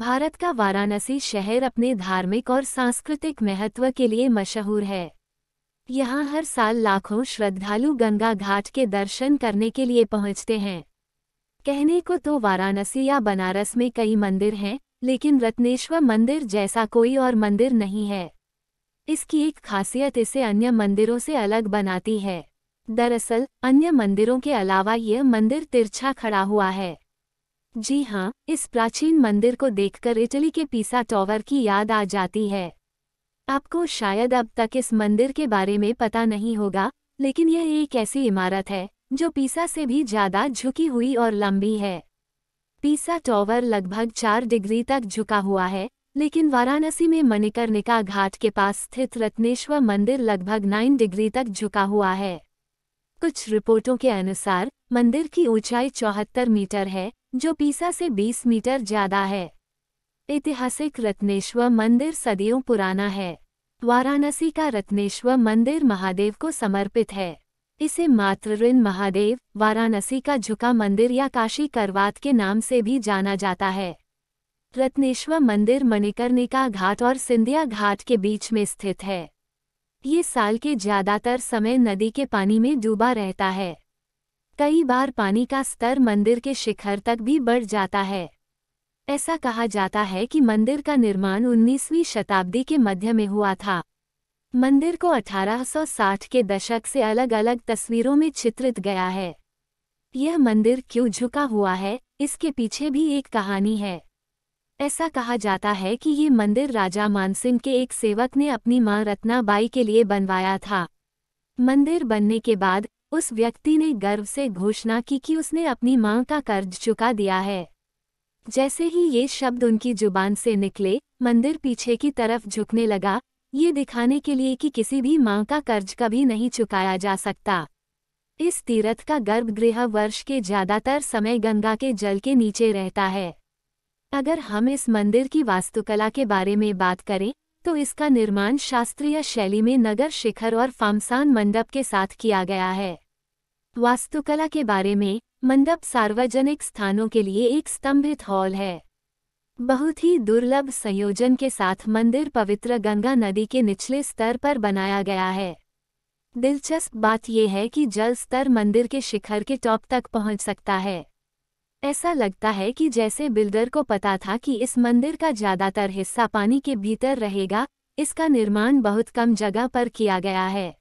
भारत का वाराणसी शहर अपने धार्मिक और सांस्कृतिक महत्व के लिए मशहूर है यहाँ हर साल लाखों श्रद्धालु गंगा घाट के दर्शन करने के लिए पहुँचते हैं कहने को तो वाराणसी या बनारस में कई मंदिर हैं लेकिन रत्नेश्वर मंदिर जैसा कोई और मंदिर नहीं है इसकी एक खासियत इसे अन्य मंदिरों से अलग बनाती है दरअसल अन्य मंदिरों के अलावा यह मंदिर तिरछा खड़ा हुआ है जी हाँ इस प्राचीन मंदिर को देखकर इटली के पीसा टॉवर की याद आ जाती है आपको शायद अब तक इस मंदिर के बारे में पता नहीं होगा लेकिन यह एक ऐसी इमारत है जो पीसा से भी ज़्यादा झुकी हुई और लंबी है पीसा टॉवर लगभग चार डिग्री तक झुका हुआ है लेकिन वाराणसी में मणिकर्णिका घाट के पास स्थित रत्नेश्वर मंदिर लगभग नाइन डिग्री तक झुका हुआ है कुछ रिपोर्टों के अनुसार मंदिर की ऊंचाई चौहत्तर मीटर है जो पीसा से 20 मीटर ज्यादा है ऐतिहासिक रत्नेश्वर मंदिर सदियों पुराना है वाराणसी का रत्नेश्वर मंदिर महादेव को समर्पित है इसे मातृण महादेव वाराणसी का झुका मंदिर या काशी करवात के नाम से भी जाना जाता है रत्नेश्वर मंदिर मणिकर्णिका घाट और सिंधिया घाट के बीच में स्थित है ये साल के ज़्यादातर समय नदी के पानी में डूबा रहता है कई बार पानी का स्तर मंदिर के शिखर तक भी बढ़ जाता है ऐसा कहा जाता है कि मंदिर का निर्माण 19वीं शताब्दी के मध्य में हुआ था मंदिर को 1860 के दशक से अलग अलग तस्वीरों में चित्रित गया है यह मंदिर क्यों झुका हुआ है इसके पीछे भी एक कहानी है ऐसा कहा जाता है कि ये मंदिर राजा मानसिंह के एक सेवक ने अपनी मां रत्नाबाई के लिए बनवाया था मंदिर बनने के बाद उस व्यक्ति ने गर्व से घोषणा की कि उसने अपनी माँ का कर्ज चुका दिया है जैसे ही ये शब्द उनकी जुबान से निकले मंदिर पीछे की तरफ झुकने लगा ये दिखाने के लिए कि किसी भी माँ का कर्ज कभी नहीं चुकाया जा सकता इस तीरथ का गर्भगृह वर्ष के ज्यादातर समय गंगा के जल के नीचे रहता है अगर हम इस मंदिर की वास्तुकला के बारे में बात करें तो इसका निर्माण शास्त्रीय शैली में नगर शिखर और फामसान मंडप के साथ किया गया है वास्तुकला के बारे में मंडप सार्वजनिक स्थानों के लिए एक स्तंभित हॉल है बहुत ही दुर्लभ संयोजन के साथ मंदिर पवित्र गंगा नदी के निचले स्तर पर बनाया गया है दिलचस्प बात यह है कि जल स्तर मंदिर के शिखर के टॉप तक पहुंच सकता है ऐसा लगता है कि जैसे बिल्डर को पता था कि इस मंदिर का ज़्यादातर हिस्सा पानी के भीतर रहेगा इसका निर्माण बहुत कम जगह पर किया गया है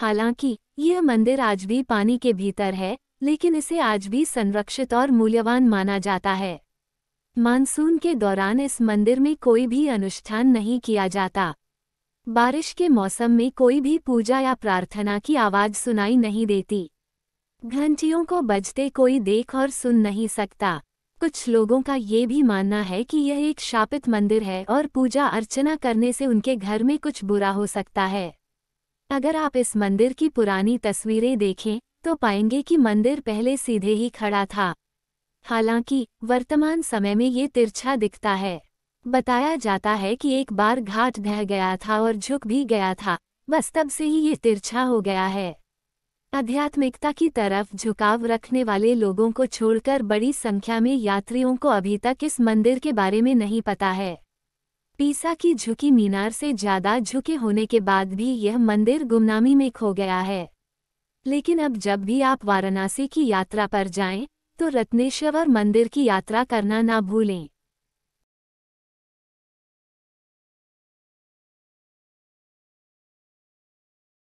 हालांकि यह मंदिर आज भी पानी के भीतर है लेकिन इसे आज भी संरक्षित और मूल्यवान माना जाता है मानसून के दौरान इस मंदिर में कोई भी अनुष्ठान नहीं किया जाता बारिश के मौसम में कोई भी पूजा या प्रार्थना की आवाज़ सुनाई नहीं देती घंटियों को बजते कोई देख और सुन नहीं सकता कुछ लोगों का ये भी मानना है कि यह एक शापित मंदिर है और पूजा अर्चना करने से उनके घर में कुछ बुरा हो सकता है अगर आप इस मंदिर की पुरानी तस्वीरें देखें तो पाएंगे कि मंदिर पहले सीधे ही खड़ा था हालांकि वर्तमान समय में ये तिरछा दिखता है बताया जाता है कि एक बार घाट ढह गया था और झुक भी गया था बस तब से ही ये तिरछा हो गया है आध्यात्मिकता की तरफ झुकाव रखने वाले लोगों को छोड़कर बड़ी संख्या में यात्रियों को अभी तक इस मंदिर के बारे में नहीं पता है पीसा की झुकी मीनार से ज़्यादा झुके होने के बाद भी यह मंदिर गुमनामी में खो गया है लेकिन अब जब भी आप वाराणसी की यात्रा पर जाएं, तो रत्नेश्वर मंदिर की यात्रा करना ना भूलें